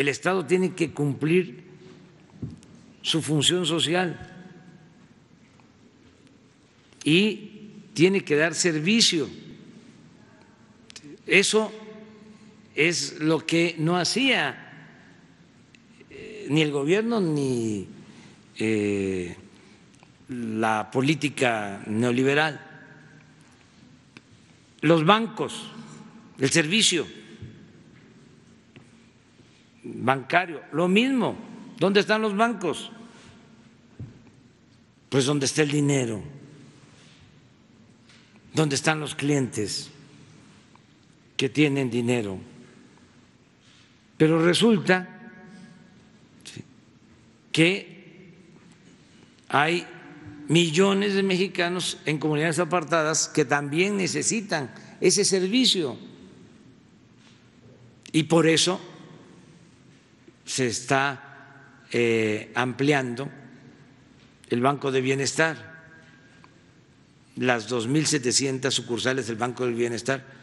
el Estado tiene que cumplir su función social y tiene que dar servicio. Eso es lo que no hacía eh, ni el gobierno ni eh, la política neoliberal. Los bancos, el servicio bancario. Lo mismo, ¿dónde están los bancos? Pues donde está el dinero, ¿Dónde están los clientes que tienen dinero. Pero resulta que hay millones de mexicanos en comunidades apartadas que también necesitan ese servicio. Y por eso se está eh, ampliando el Banco de Bienestar, las 2.700 sucursales del Banco del Bienestar